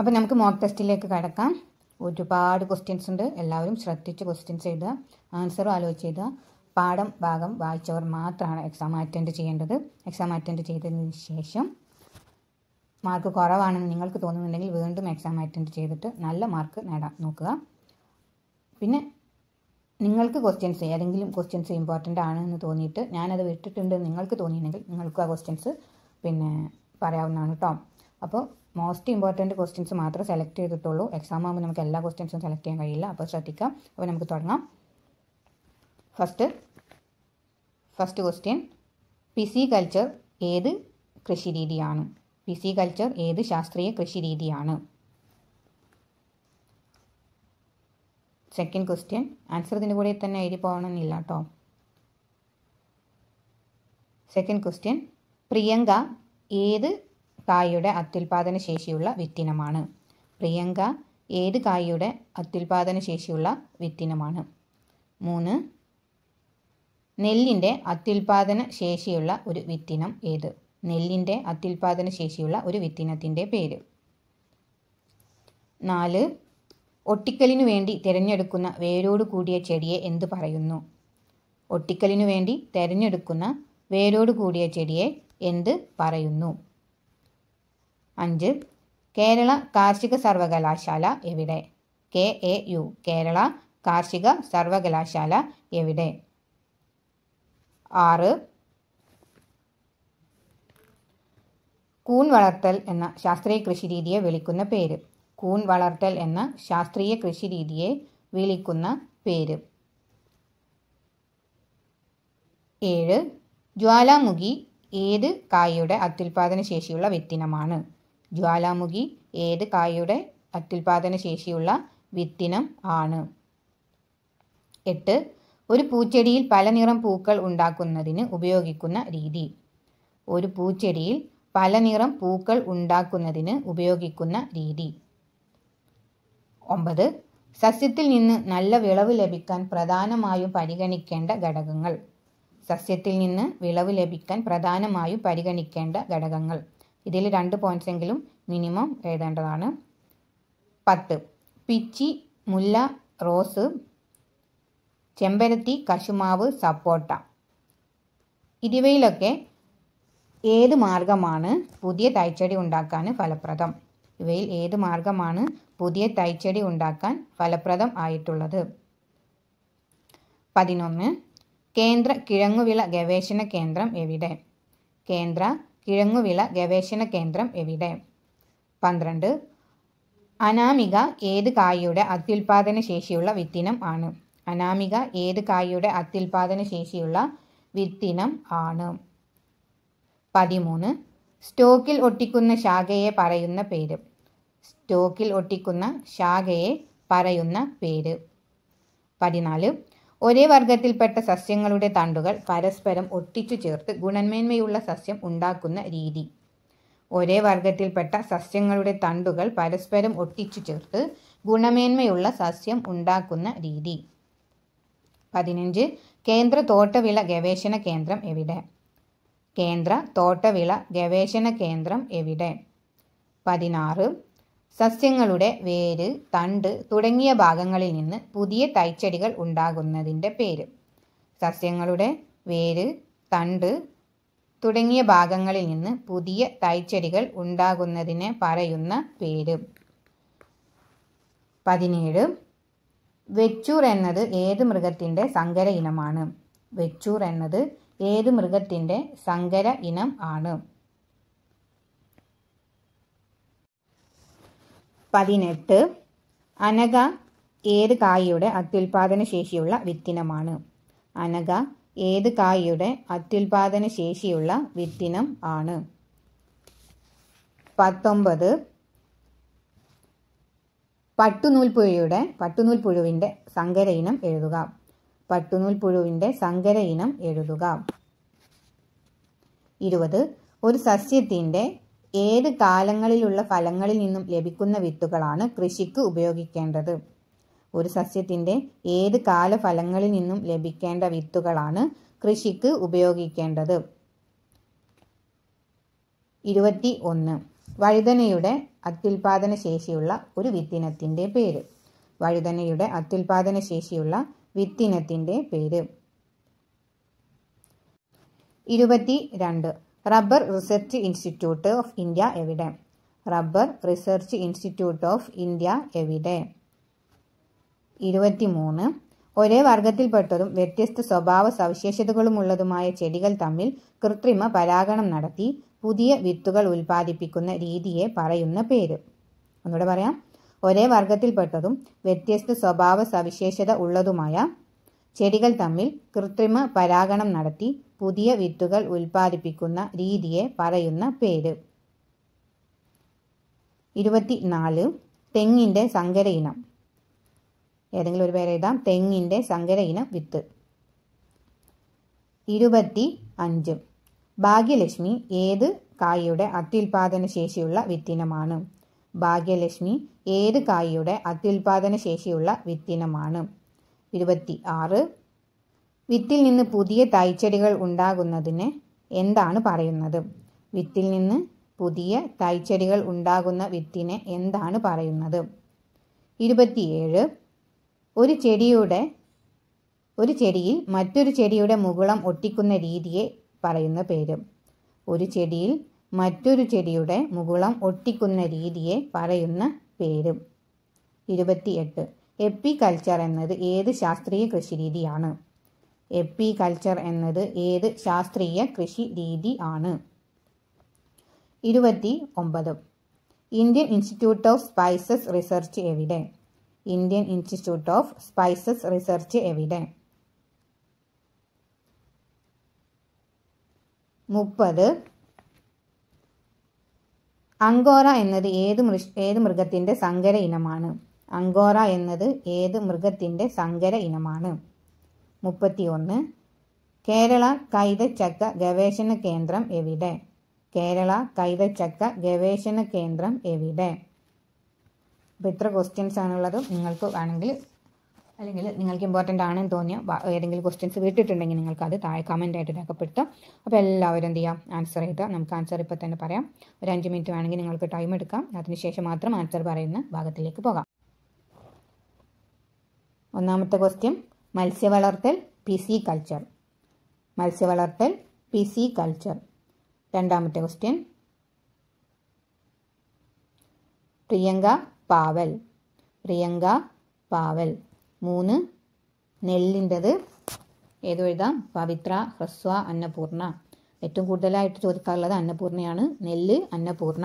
അപ്പോൾ നമുക്ക് മോക്ക് ടെസ്റ്റിലേക്ക് കടക്കാം ഒരുപാട് ക്വസ്റ്റ്യൻസ് ഉണ്ട് എല്ലാവരും ശ്രദ്ധിച്ച് ക്വസ്റ്റ്യൻസ് ചെയ്യുക ആൻസറും ആലോചിച്ച് ചെയ്യുക പാഠം ഭാഗം വായിച്ചവർ മാത്രമാണ് എക്സാം അറ്റൻഡ് ചെയ്യേണ്ടത് എക്സാം അറ്റൻഡ് ചെയ്തതിന് ശേഷം മാർക്ക് കുറവാണെന്ന് നിങ്ങൾക്ക് തോന്നുന്നുണ്ടെങ്കിൽ വീണ്ടും എക്സാം അറ്റൻഡ് ചെയ്തിട്ട് നല്ല മാർക്ക് നേടാൻ നോക്കുക പിന്നെ നിങ്ങൾക്ക് ക്വസ്റ്റ്യൻസ് ഏതെങ്കിലും ക്വസ്റ്റ്യൻസ് ഇമ്പോർട്ടൻ്റ് ആണ് എന്ന് തോന്നിയിട്ട് ഞാനത് വിട്ടിട്ടുണ്ട് നിങ്ങൾക്ക് തോന്നിയിട്ടുണ്ടെങ്കിൽ നിങ്ങൾക്കും ആ ക്വസ്റ്റ്യൻസ് പിന്നെ പറയാവുന്നതാണ് കേട്ടോ അപ്പോൾ മോസ്റ്റ് ഇമ്പോർട്ടൻറ്റ് ക്വസ്റ്റ്യൻസ് മാത്രമേ സെലക്ട് ചെയ്തിട്ടുള്ളൂ എക്സാം ആകുമ്പോൾ നമുക്ക് എല്ലാ ക്വസ്റ്റ്യൻസും സെലക്ട് ചെയ്യാൻ കഴിയില്ല അപ്പോൾ ശ്രദ്ധിക്കാം അപ്പോൾ നമുക്ക് തുടങ്ങാം first first question pisciculture ഏത് കൃഷി രീതിയാണ് പിസി കൾച്ചർ ഏത് ശാസ്ത്രീയ കൃഷി രീതിയാണ് സെക്കൻഡ് ക്വസ്റ്റ്യൻ ആൻസർ ഇതിൻ്റെ കൂടെ തന്നെ എഴുതി പോകണമെന്നില്ല കേട്ടോ സെക്കൻഡ് ക്വസ്റ്റ്യൻ പ്രിയങ്ക ഏത് കായയുടെ അത്യുൽപാദന ശേഷിയുള്ള വിത്തിനമാണ് പ്രിയങ്ക ഏത് കായയുടെ അത്യുൽപാദന ശേഷിയുള്ള വിത്തിനമാണ് മൂന്ന് നെല്ലിൻ്റെ അത്യുൽപാദന ശേഷിയുള്ള ഒരു വിത്തിനം ഏത് നെല്ലിൻ്റെ അത്യുൽപാദന ശേഷിയുള്ള ഒരു വിത്തിനത്തിൻ്റെ പേര് നാല് ഒട്ടിക്കലിനു വേണ്ടി തിരഞ്ഞെടുക്കുന്ന വേരോട് കൂടിയ ചെടിയെ എന്ത് പറയുന്നു ഒട്ടിക്കലിനു വേണ്ടി തിരഞ്ഞെടുക്കുന്ന വേരോട് കൂടിയ ചെടിയെ എന്ത് പറയുന്നു അഞ്ച് കേരള കാർഷിക സർവകലാശാല എവിടെ കെ എ യു കേരള കാർഷിക സർവകലാശാല എവിടെ ആറ് കൂൺ വളർത്തൽ എന്ന ശാസ്ത്രീയ രീതിയെ വിളിക്കുന്ന പേര് കൂൺ വളർത്തൽ എന്ന ശാസ്ത്രീയ രീതിയെ വിളിക്കുന്ന പേര് ഏഴ് ജ്വാലാമുഖി ഏത് കായയുടെ അത്യുൽപാദന ശേഷിയുള്ള വ്യത്തിനമാണ് ജ്വാലാമുഖി ഏത് കായയുടെ അത്യുൽപാദന ശേഷിയുള്ള വിത്തിനം ആണ് എട്ട് ഒരു പൂച്ചെടിയിൽ പല നിറം പൂക്കൾ ഉണ്ടാക്കുന്നതിന് ഉപയോഗിക്കുന്ന രീതി ഒരു പൂച്ചെടിയിൽ പല നിറം പൂക്കൾ ഉണ്ടാക്കുന്നതിന് ഉപയോഗിക്കുന്ന രീതി ഒമ്പത് സസ്യത്തിൽ നിന്ന് നല്ല വിളവ് ലഭിക്കാൻ പ്രധാനമായും പരിഗണിക്കേണ്ട ഘടകങ്ങൾ സസ്യത്തിൽ നിന്ന് വിളവ് ലഭിക്കാൻ പ്രധാനമായും പരിഗണിക്കേണ്ട ഘടകങ്ങൾ ഇതിൽ രണ്ട് പോയിൻറ്റ്സ് എങ്കിലും മിനിമം എഴുതേണ്ടതാണ് പത്ത് പിച്ചി മുല്ല റോസ് ചെമ്പരത്തി കശുമാവ് സപ്പോട്ട ഇവയിലൊക്കെ ഏത് മാർഗമാണ് പുതിയ തൈച്ചടി ഉണ്ടാക്കാൻ ഫലപ്രദം ഇവയിൽ ഏത് മാർഗമാണ് പുതിയ തൈച്ചടി ഉണ്ടാക്കാൻ ഫലപ്രദം ആയിട്ടുള്ളത് പതിനൊന്ന് കേന്ദ്ര കിഴങ്ങുവിള ഗവേഷണ കേന്ദ്രം എവിടെ കേന്ദ്ര കിഴങ്ങുവിള ഗവേഷണ കേന്ദ്രം എവിടെ പന്ത്രണ്ട് അനാമിക ഏത് കായയുടെ അത്യുൽപാദന ശേഷിയുള്ള വിത്തിനം ആണ് അനാമിക ഏത് കായയുടെ അത്യുൽപാദന ശേഷിയുള്ള വിത്തിനം ആണ് പതിമൂന്ന് സ്റ്റോക്കിൽ ഒട്ടിക്കുന്ന ശാഖയെ പറയുന്ന പേര് സ്റ്റോക്കിൽ ഒട്ടിക്കുന്ന ശാഖയെ പറയുന്ന പേര് പതിനാല് ഒരേ വർഗത്തിൽപ്പെട്ട സസ്യങ്ങളുടെ തണ്ടുകൾ പരസ്പരം ഒട്ടിച്ചു ചേർത്ത് ഗുണമേന്മയുള്ള സസ്യം ഉണ്ടാക്കുന്ന രീതി ഒരേ വർഗത്തിൽപ്പെട്ട സസ്യങ്ങളുടെ തണ്ടുകൾ പരസ്പരം ഒട്ടിച്ചു ചേർത്ത് ഗുണമേന്മയുള്ള സസ്യം ഉണ്ടാക്കുന്ന രീതി പതിനഞ്ച് കേന്ദ്ര തോട്ടവിള ഗവേഷണ കേന്ദ്രം എവിടെ കേന്ദ്ര തോട്ടവിള ഗവേഷണ കേന്ദ്രം എവിടെ പതിനാറ് സസ്യങ്ങളുടെ വേര് തണ്ട് തുടങ്ങിയ ഭാഗങ്ങളിൽ നിന്ന് പുതിയ തൈച്ചെടികൾ ഉണ്ടാകുന്നതിൻ്റെ പേര് സസ്യങ്ങളുടെ വേര് തണ്ട് തുടങ്ങിയ ഭാഗങ്ങളിൽ നിന്ന് പുതിയ തൈച്ചെടികൾ ഉണ്ടാകുന്നതിന് പറയുന്ന പേര് പതിനേഴ് വെച്ചൂർ എന്നത് ഏത് മൃഗത്തിൻ്റെ സങ്കര ഇനമാണ് വെച്ചൂർ എന്നത് ഏത് മൃഗത്തിൻ്റെ സങ്കര ഇനം ആണ് പതിനെട്ട് അനക ഏത് കായയുടെ അത്യുൽപാദന ശേഷിയുള്ള വിത്തിനമാണ് അനക ഏത് കായയുടെ അത്യുൽപാദന ശേഷിയുള്ള വിത്തിനം ആണ് പത്തൊമ്പത് പട്ടുനൂൽപ്പുഴയുടെ പട്ടുനൂൽപ്പുഴുവിൻ്റെ സങ്കര ഇനം എഴുതുക പട്ടുനൂൽപ്പുഴുവിൻ്റെ സങ്കര ഇനം എഴുതുക ഇരുപത് ഒരു സസ്യത്തിൻ്റെ ഏത് കാലങ്ങളിലുള്ള ഫലങ്ങളിൽ നിന്നും ലഭിക്കുന്ന വിത്തുകളാണ് കൃഷിക്ക് ഉപയോഗിക്കേണ്ടത് ഒരു സസ്യത്തിൻ്റെ ഏത് ഫലങ്ങളിൽ നിന്നും ലഭിക്കേണ്ട വിത്തുകളാണ് കൃഷിക്ക് ഉപയോഗിക്കേണ്ടത് ഇരുപത്തി ഒന്ന് വഴുതനയുടെ അത്യുൽപാദന ശേഷിയുള്ള ഒരു വിത്തിനത്തിൻ്റെ പേര് വഴുതനയുടെ അത്യുൽപാദന ശേഷിയുള്ള വിത്തിനത്തിൻ്റെ പേര് ഇരുപത്തി രണ്ട് rubber research institute of India എവിടെ rubber research institute of India എവിടെ മൂന്ന് ഒരേ വർഗത്തിൽപ്പെട്ടതും വ്യത്യസ്ത സ്വഭാവ സവിശേഷതകളുമുള്ളതുമായ ചെടികൾ തമ്മിൽ കൃത്രിമ പരാഗണം നടത്തി പുതിയ വിത്തുകൾ ഉൽപ്പാദിപ്പിക്കുന്ന രീതിയെ പറയുന്ന പേര് ഒന്നുകൂടെ പറയാം ഒരേ വർഗത്തിൽപ്പെട്ടതും വ്യത്യസ്ത സ്വഭാവ സവിശേഷത ഉള്ളതുമായ ചെടികൾ തമ്മിൽ കൃത്രിമ പരാഗണം നടത്തി പുതിയ വിത്തുകൾ ഉൽപ്പാദിപ്പിക്കുന്ന രീതിയെ പറയുന്ന പേര് ഇരുപത്തി നാല് തെങ്ങിൻ്റെ സങ്കര ഇനം ഏതെങ്കിലും ഒരു പേര് എഴുതാം തെങ്ങിൻ്റെ സങ്കര ഇനം വിത്ത് ഇരുപത്തി അഞ്ച് ഭാഗ്യലക്ഷ്മി ഏത് കായയുടെ അത്യുൽപാദന ശേഷിയുള്ള വിത്തിനമാണ് ഭാഗ്യലക്ഷ്മി ഏത് കായയുടെ അത്യുൽപാദന ശേഷിയുള്ള വിത്തിനമാണ് ഇരുപത്തി ആറ് വിത്തിൽ നിന്ന് പുതിയ തൈച്ചെടികൾ ഉണ്ടാകുന്നതിന് എന്താണ് പറയുന്നത് വിത്തിൽ നിന്ന് പുതിയ തൈച്ചെടികൾ ഉണ്ടാകുന്ന വിത്തിനെ എന്താണ് പറയുന്നത് ഇരുപത്തിയേഴ് ഒരു ചെടിയുടെ ഒരു ചെടിയിൽ മറ്റൊരു ചെടിയുടെ മുകുളം ഒട്ടിക്കുന്ന രീതിയെ പറയുന്ന പേര് ഒരു ചെടിയിൽ മറ്റൊരു ചെടിയുടെ മുകുളം ഒട്ടിക്കുന്ന രീതിയെ പറയുന്ന പേര് ഇരുപത്തിയെട്ട് എപ്പി കൾച്ചർ എന്നത് ഏത് ശാസ്ത്രീയ കൃഷിരീതിയാണ് എപ്പികൾച്ചർ എന്നത് ഏത് ശാസ്ത്രീയ കൃഷി രീതി ആണ് ഇരുപത്തി ഒമ്പത് Indian institute of spices research എവിടെ Indian institute of spices research എവിടെ മുപ്പത് അങ്കോറ എന്നത് ഏത് മൃ ഏത് മൃഗത്തിൻ്റെ സങ്കര ഇനമാണ് അങ്കോറ എന്നത് ഏത് മൃഗത്തിൻ്റെ സങ്കര ഇനമാണ് ഒന്ന് കേരള കൈതച്ചക്ക ഗവേഷണ കേന്ദ്രം എവിടെ കേരള കൈതച്ചക്ക ഗവേഷണ കേന്ദ്രം എവിടെ അപ്പോൾ ഇത്ര ക്വസ്റ്റ്യൻസ് ആണുള്ളത് നിങ്ങൾക്ക് ആണെങ്കിൽ അല്ലെങ്കിൽ നിങ്ങൾക്ക് ഇമ്പോർട്ടൻ്റ് ആണെന്ന് തോന്നിയ ഏതെങ്കിലും ക്വസ്റ്റ്യൻസ് വിട്ടിട്ടുണ്ടെങ്കിൽ നിങ്ങൾക്ക് അത് താഴെ കമൻ്റ് ആയിട്ട് രേഖപ്പെടുത്താം അപ്പോൾ എല്ലാവരും എന്ത് ചെയ്യാം ആൻസർ ചെയ്താൽ നമുക്ക് ആൻസർ ഇപ്പോൾ തന്നെ പറയാം ഒരു അഞ്ച് മിനിറ്റ് വേണമെങ്കിൽ നിങ്ങൾക്ക് ടൈം എടുക്കാം അതിനുശേഷം മാത്രം ആൻസർ പറയുന്ന ഭാഗത്തിലേക്ക് പോകാം ഒന്നാമത്തെ ക്വസ്റ്റ്യൻ മത്സ്യവളർത്തൽ പി സി കൾച്ചർ മത്സ്യവളർത്തൽ പി സി കൾച്ചർ രണ്ടാമത്തെ ക്വസ്റ്റ്യൻ പ്രിയങ്ക പാവൽ പ്രിയങ്ക പാവൽ മൂന്ന് നെല്ലിൻ്റെത് ഏതോ എഴുതാം പവിത്ര ഹ്രസ്വ അന്നപൂർണ ഏറ്റവും കൂടുതലായിട്ട് ചോദിക്കാറുള്ളത് അന്നപൂർണയാണ് നെല്ല് അന്നപൂർണ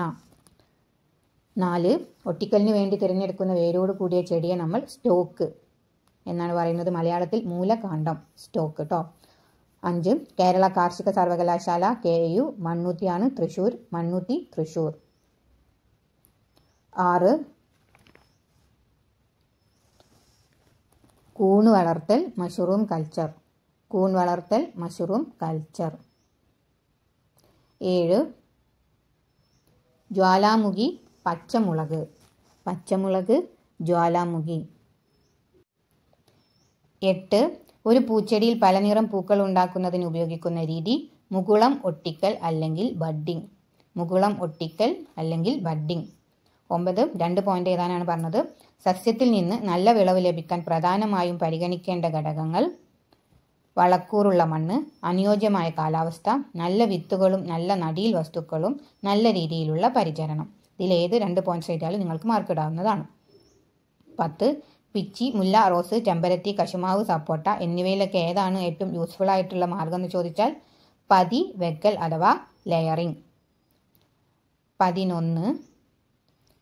നാല് ഒട്ടിക്കലിന് വേണ്ടി തിരഞ്ഞെടുക്കുന്ന വേരോട് കൂടിയ ചെടിയെ നമ്മൾ സ്റ്റോക്ക് എന്നാണ് പറയുന്നത് മലയാളത്തിൽ മൂലകാന്ഡം സ്റ്റോക്ക് കേട്ടോ അഞ്ച് കേരള കാർഷിക സർവകലാശാല കെ യു മണ്ണൂത്തിയാണ് തൃശൂർ മണ്ണൂത്തി തൃശൂർ ആറ് കൂണ് വളർത്തൽ മഷ്റൂം കൾച്ചർ കൂൺ വളർത്തൽ മഷ്റൂം കൾച്ചർ ഏഴ് ജ്വാലാമുഖി പച്ചമുളക് പച്ചമുളക് ജ്വാലാമുഖി എട്ട് ഒരു പൂച്ചെടിയിൽ നിറം പൂക്കൾ ഉണ്ടാക്കുന്നതിന് ഉപയോഗിക്കുന്ന രീതി മുകുളം ഒട്ടിക്കൽ അല്ലെങ്കിൽ ബഡ്ഡിംഗ് മുകുളം ഒട്ടിക്കൽ അല്ലെങ്കിൽ ബഡ്ഡിംഗ് ഒമ്പത് രണ്ട് പോയിന്റ് ഏതാനാണ് പറഞ്ഞത് സസ്യത്തിൽ നിന്ന് നല്ല വിളവ് ലഭിക്കാൻ പ്രധാനമായും പരിഗണിക്കേണ്ട ഘടകങ്ങൾ വളക്കൂറുള്ള മണ്ണ് അനുയോജ്യമായ കാലാവസ്ഥ നല്ല വിത്തുകളും നല്ല നടീൽ വസ്തുക്കളും നല്ല രീതിയിലുള്ള പരിചരണം ഇതിലേത് രണ്ട് പോയിന്റ് ചെയ്താലും നിങ്ങൾക്ക് മാർക്കിടാവുന്നതാണ് പത്ത് പിച്ചി മുല്ല റോസ് ചെമ്പരത്തി കശുമാവ് സപ്പോട്ട എന്നിവയിലൊക്കെ ഏതാണ് ഏറ്റവും യൂസ്ഫുൾ ആയിട്ടുള്ള മാർഗം എന്ന് ചോദിച്ചാൽ പതി വെക്കൽ അഥവാ ലെയറിംഗ് പതിനൊന്ന്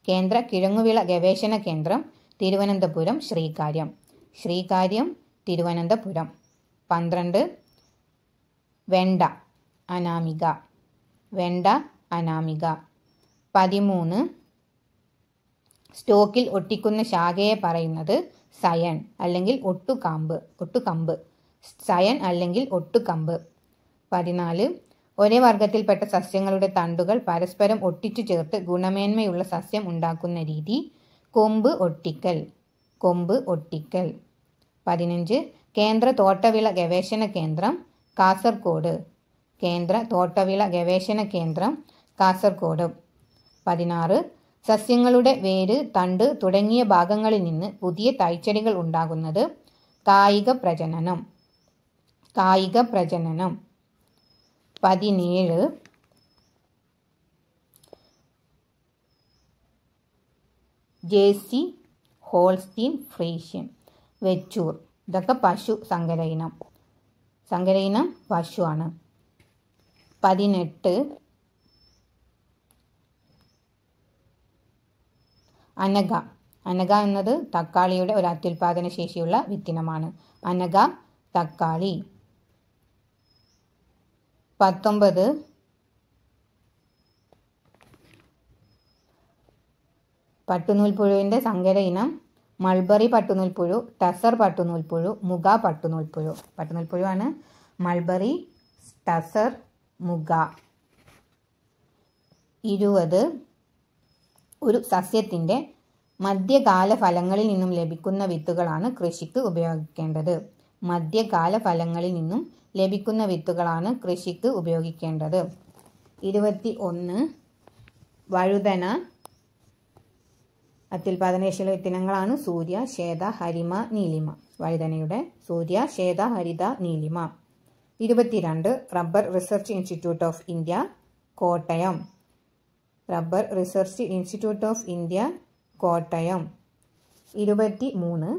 കേന്ദ്ര കിഴങ്ങുവിള ഗവേഷണ കേന്ദ്രം തിരുവനന്തപുരം ശ്രീകാര്യം ശ്രീകാര്യം തിരുവനന്തപുരം പന്ത്രണ്ട് വെണ്ട അനാമിക വെണ്ട അനാമിക പതിമൂന്ന് സ്റ്റോക്കിൽ ഒട്ടിക്കുന്ന ശാഖയെ പറയുന്നത് സയൺ അല്ലെങ്കിൽ ഒട്ടുകാമ്പ് ഒട്ടുകമ്പ് സയൺ അല്ലെങ്കിൽ ഒട്ടുകമ്പ് പതിനാല് ഒരേ വർഗത്തിൽപ്പെട്ട സസ്യങ്ങളുടെ തണ്ടുകൾ പരസ്പരം ഒട്ടിച്ചു ചേർത്ത് ഗുണമേന്മയുള്ള സസ്യം ഉണ്ടാക്കുന്ന രീതി കൊമ്പ് ഒട്ടിക്കൽ കൊമ്പ് ഒട്ടിക്കൽ പതിനഞ്ച് കേന്ദ്ര തോട്ടവിള ഗവേഷണ കേന്ദ്രം കാസർഗോഡ് കേന്ദ്ര തോട്ടവിള ഗവേഷണ കേന്ദ്രം കാസർഗോഡ് പതിനാറ് സസ്യങ്ങളുടെ വേര് തണ്ട് തുടങ്ങിയ ഭാഗങ്ങളിൽ നിന്ന് പുതിയ തൈച്ചെടികൾ ഉണ്ടാകുന്നത് കായിക പ്രജനനം കായിക പ്രജനനം പതിനേഴ് ജേസി ഹോൾസ്റ്റീൻ ഫ്രീഷ്യൻ വെച്ചൂർ ഇതൊക്കെ പശു സങ്കരയിനം സങ്കരയിനം പശുവാണ് പതിനെട്ട് അനഗ അനഗ എന്നത് തക്കാളിയുടെ ഒരു അത്യുൽപാദന ശേഷിയുള്ള വിത്തിനമാണ് അനഗ തക്കാളി പത്തൊമ്പത് പട്ടുനൂൽപ്പുഴുവിൻ്റെ സങ്കര ഇനം മൾബറി പട്ടുനൂൽപ്പുഴു ടസർ പട്ടുനൂൽപ്പുഴു മുഗ പട്ടുനൂൽപ്പുഴു പട്ടുനൂൽപ്പുഴുവാണ് മൾബറി ടസർ മുഗ ഇരുപത് ഒരു സസ്യത്തിൻ്റെ മധ്യകാല ഫലങ്ങളിൽ നിന്നും ലഭിക്കുന്ന വിത്തുകളാണ് കൃഷിക്ക് ഉപയോഗിക്കേണ്ടത് മധ്യകാല ഫലങ്ങളിൽ നിന്നും ലഭിക്കുന്ന വിത്തുകളാണ് കൃഷിക്ക് ഉപയോഗിക്കേണ്ടത് ഇരുപത്തി ഒന്ന് വഴുതന അത്യുൽപാദനശീല ഇനങ്ങളാണ് സൂര്യ ശ്വേത ഹരിമ നീലിമ വഴുതനയുടെ സൂര്യ ശ്വേത ഹരിത നീലിമ ഇരുപത്തിരണ്ട് rubber research institute of India Kottayam rubber research institute of India Kottayam ഇരുപത്തി മൂന്ന്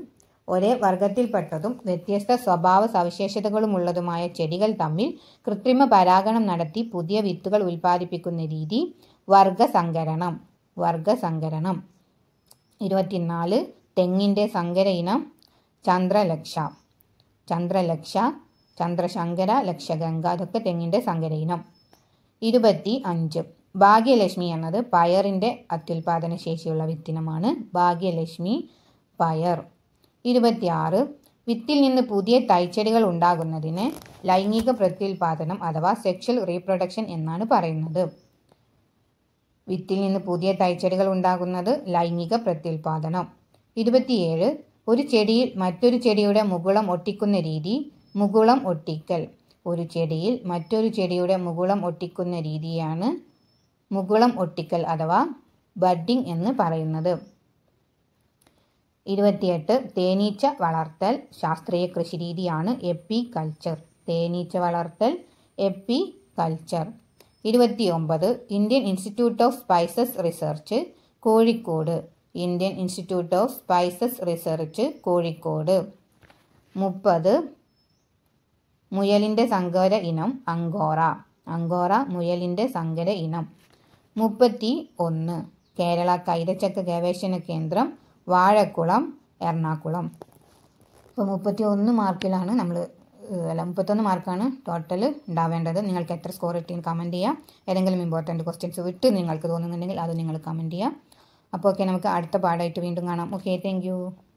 ഒരേ വർഗത്തിൽപ്പെട്ടതും വ്യത്യസ്ത സ്വഭാവ സവിശേഷതകളുമുള്ളതുമായ ചെടികൾ തമ്മിൽ കൃത്രിമ പരാഗണം നടത്തി പുതിയ വിത്തുകൾ ഉൽപ്പാദിപ്പിക്കുന്ന രീതി വർഗസങ്കരണം വർഗസങ്കരണം ഇരുപത്തിനാല് തെങ്ങിൻ്റെ സങ്കര ഇനം ചന്ദ്രലക്ഷ ചന്ദ്രലക്ഷ ചന്ദ്രശങ്കര ലക്ഷഗംഗ അതൊക്കെ തെങ്ങിൻ്റെ സങ്കര ഇനം ഇരുപത്തി അഞ്ചും ഭാഗ്യലക്ഷ്മി എന്നത് പയറിൻ്റെ അത്യുൽപാദന ശേഷിയുള്ള വിത്തിനമാണ് ഭാഗ്യലക്ഷ്മി പയർ ഇരുപത്തിയാറ് വിത്തിൽ നിന്ന് പുതിയ തൈച്ചെടികൾ ഉണ്ടാകുന്നതിന് ലൈംഗിക പ്രത്യുൽപാദനം അഥവാ സെക്ഷൽ റീപ്രൊഡക്ഷൻ എന്നാണ് പറയുന്നത് വിത്തിൽ നിന്ന് പുതിയ തൈച്ചെടികൾ ഉണ്ടാകുന്നത് ലൈംഗിക പ്രത്യുൽപാദനം ഇരുപത്തിയേഴ് ഒരു ചെടിയിൽ മറ്റൊരു ചെടിയുടെ മുകുളം ഒട്ടിക്കുന്ന രീതി മുകുളം ഒട്ടിക്കൽ ഒരു ചെടിയിൽ മറ്റൊരു ചെടിയുടെ മുകുളം ഒട്ടിക്കുന്ന രീതിയാണ് മുകുളം ഒട്ടിക്കൽ അഥവാ ബഡ്ഡിംഗ് എന്ന് പറയുന്നത് ഇരുപത്തിയെട്ട് തേനീച്ച വളർത്തൽ ശാസ്ത്രീയ കൃഷിരീതിയാണ് എപ്പി കൾച്ചർ തേനീച്ച വളർത്തൽ എപ്പി കൾച്ചർ ഇരുപത്തിയൊമ്പത് Indian institute of spices research Kozhikode Indian institute of spices research Kozhikode മുപ്പത് മുയലിൻ്റെ സങ്കര ഇനം അങ്കോറ അങ്കോറ മുയലിൻ്റെ സങ്കര ഇനം മുപ്പത്തി ഒന്ന് കേരള കൈതച്ചക്ക ഗവേഷണ കേന്ദ്രം വാഴക്കുളം എറണാകുളം ഇപ്പോൾ മുപ്പത്തി ഒന്ന് മാർക്കിലാണ് നമ്മൾ അല്ല മുപ്പത്തൊന്ന് മാർക്കാണ് ടോട്ടൽ ഉണ്ടാവേണ്ടത് നിങ്ങൾക്ക് എത്ര സ്കോർ കിട്ടിയും കമൻറ്റ് ചെയ്യാം ഏതെങ്കിലും ഇമ്പോർട്ടൻറ്റ് ക്വസ്റ്റ്യൻസ് വിട്ട് നിങ്ങൾക്ക് തോന്നുന്നുണ്ടെങ്കിൽ അത് നിങ്ങൾ കമൻറ്റ് ചെയ്യാം അപ്പോൾ ഓക്കെ നമുക്ക് അടുത്ത പാടായിട്ട് വീണ്ടും കാണാം ഓക്കെ താങ്ക്